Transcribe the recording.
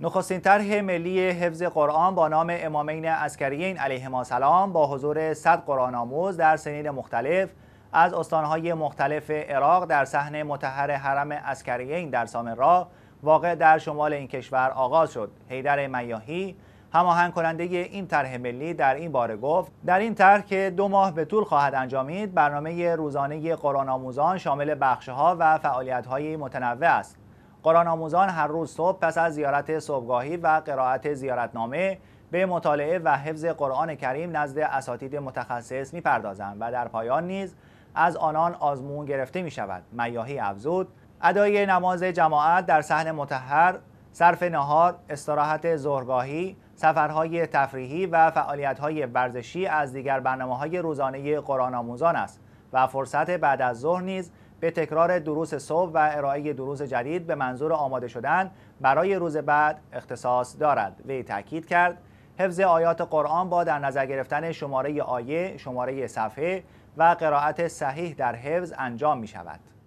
نخستین طرح ملی حفظ قرآن با نام امامین عسکریین علیهما السلام با حضور صد قرآن آموز در سنین مختلف از استانهای مختلف عراق در صحن متحر حرم عسکریین در سامرا واقع در شمال این کشور آغاز شد حیدر میاهی هماهنگ کننده این طرح ملی در این باره گفت در این طرح که دو ماه به طول خواهد انجامید برنامه روزانه قرآن آموزان شامل بخشها و فعالیت‌های متنوع است قرآن آموزان هر روز صبح پس از زیارت صبحگاهی و قرائت زیارتنامه به مطالعه و حفظ قرآن کریم نزد اساتید متخصص میپردازند و در پایان نیز از آنان آزمون گرفته می شود میاهی افزود ادای نماز جماعت در صحن متحر صرف نهار استراحت زهرگاهی، سفرهای تفریحی و فعالیتهای ورزشی از دیگر برنامه های روزانه قرآن آموزان است و فرصت بعد از ظهر نیز به تکرار دروس صبح و ارائه دروس جدید به منظور آماده شدن برای روز بعد اختصاص دارد وی تاکید کرد حفظ آیات قرآن با در نظر گرفتن شماره آیه شماره صفحه و قرائت صحیح در حفظ انجام می شود